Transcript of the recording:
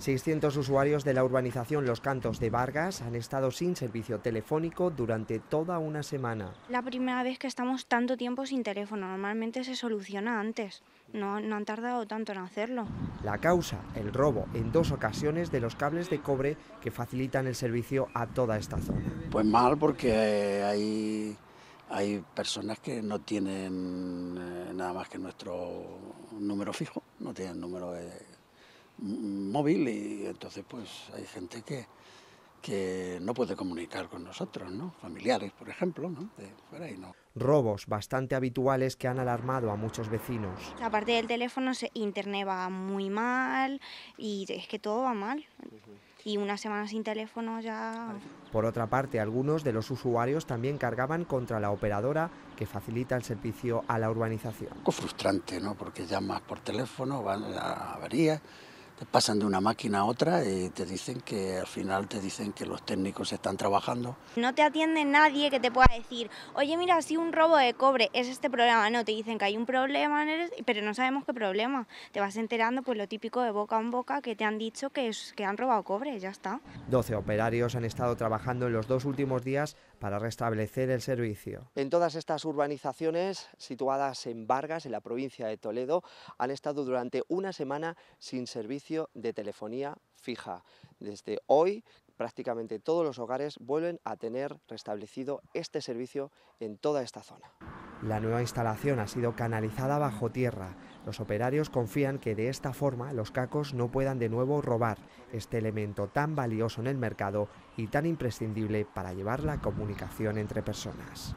600 usuarios de la urbanización Los Cantos de Vargas han estado sin servicio telefónico durante toda una semana. La primera vez que estamos tanto tiempo sin teléfono, normalmente se soluciona antes, no, han tardado tanto en hacerlo. La causa, el robo en dos ocasiones de los cables de cobre que facilitan el servicio a toda esta zona. Pues mal porque eh, hay, hay personas que no tienen eh, nada más que nuestro número fijo, no tienen número de móvil y entonces pues hay gente que, que no puede comunicar con nosotros, ¿no? Familiares, por ejemplo, ¿no? De fuera y ¿no? Robos bastante habituales que han alarmado a muchos vecinos. Aparte del teléfono, internet va muy mal y es que todo va mal. Y una semana sin teléfono ya... Por otra parte, algunos de los usuarios también cargaban contra la operadora que facilita el servicio a la urbanización. Un poco frustrante, ¿no? Porque llamas por teléfono, van a averías te pasan de una máquina a otra y te dicen que al final te dicen que los técnicos están trabajando. No te atiende nadie que te pueda decir, oye mira, si un robo de cobre es este problema, no, te dicen que hay un problema, pero no sabemos qué problema. Te vas enterando pues lo típico de boca en boca que te han dicho que, que han robado cobre, ya está. 12 operarios han estado trabajando en los dos últimos días para restablecer el servicio. En todas estas urbanizaciones situadas en Vargas, en la provincia de Toledo, han estado durante una semana sin servicio de telefonía fija. Desde hoy prácticamente todos los hogares vuelven a tener restablecido este servicio en toda esta zona. La nueva instalación ha sido canalizada bajo tierra. Los operarios confían que de esta forma los cacos no puedan de nuevo robar este elemento tan valioso en el mercado y tan imprescindible para llevar la comunicación entre personas.